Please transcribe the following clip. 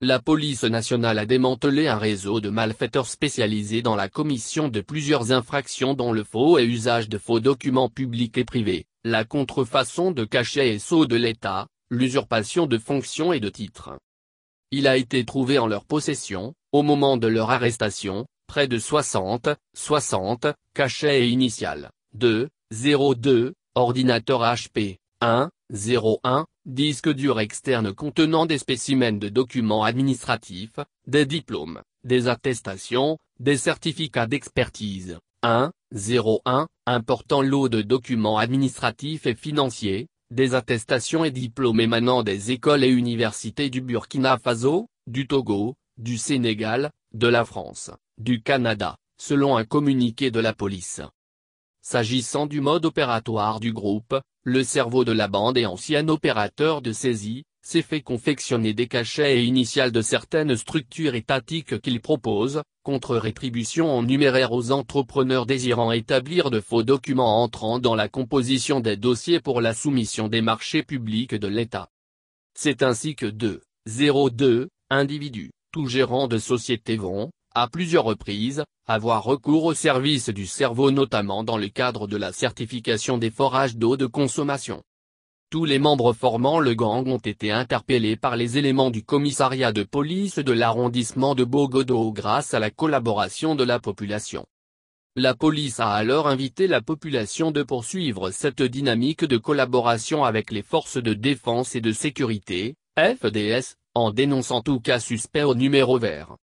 La police nationale a démantelé un réseau de malfaiteurs spécialisés dans la commission de plusieurs infractions dont le faux et usage de faux documents publics et privés, la contrefaçon de cachets et sceaux de l'État, l'usurpation de fonctions et de titres. Il a été trouvé en leur possession, au moment de leur arrestation, près de 60, 60, cachets et initiales, 2, 02, ordinateur HP. 1, disque dur externe contenant des spécimens de documents administratifs, des diplômes, des attestations, des certificats d'expertise. 1,01 important lot de documents administratifs et financiers, des attestations et diplômes émanant des écoles et universités du Burkina Faso, du Togo, du Sénégal, de la France, du Canada, selon un communiqué de la police. S'agissant du mode opératoire du groupe, le cerveau de la bande et ancien opérateur de saisie, s'est fait confectionner des cachets et initiales de certaines structures étatiques qu'il propose, contre rétribution en numéraire aux entrepreneurs désirant établir de faux documents entrant dans la composition des dossiers pour la soumission des marchés publics de l'État. C'est ainsi que 2,02 individus, tout gérants de sociétés vont, à plusieurs reprises, avoir recours au service du cerveau notamment dans le cadre de la certification des forages d'eau de consommation. Tous les membres formant le gang ont été interpellés par les éléments du commissariat de police de l'arrondissement de Bogodo grâce à la collaboration de la population. La police a alors invité la population de poursuivre cette dynamique de collaboration avec les forces de défense et de sécurité, FDS, en dénonçant tout cas suspect au numéro vert.